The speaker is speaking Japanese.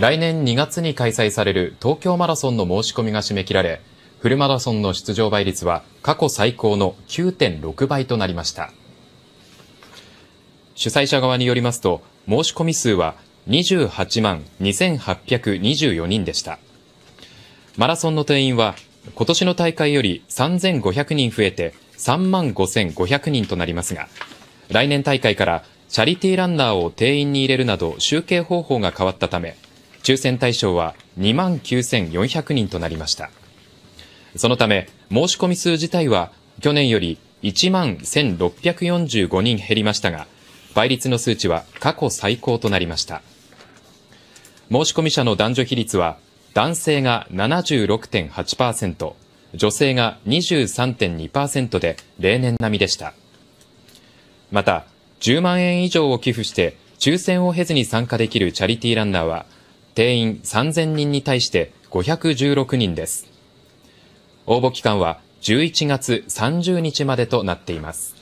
来年2月に開催される東京マラソンの申し込みが締め切られ、フルマラソンの出場倍率は過去最高の9.6倍となりました。主催者側によりますと、申し込み数は28万2824人でした。マラソンの定員は今年の大会より3500人増えて3万5500人となりますが、来年大会からチャリティーランナーを定員に入れるなど集計方法が変わったため、抽選対象は2万9400人となりました。そのため、申し込み数自体は去年より1万1645人減りましたが、倍率の数値は過去最高となりました。申し込み者の男女比率は、男性が76.8%、女性が23.2%で例年並みでした。また、10万円以上を寄付して抽選を経ずに参加できるチャリティーランナーは、定員3000人に対して516人です。応募期間は11月30日までとなっています。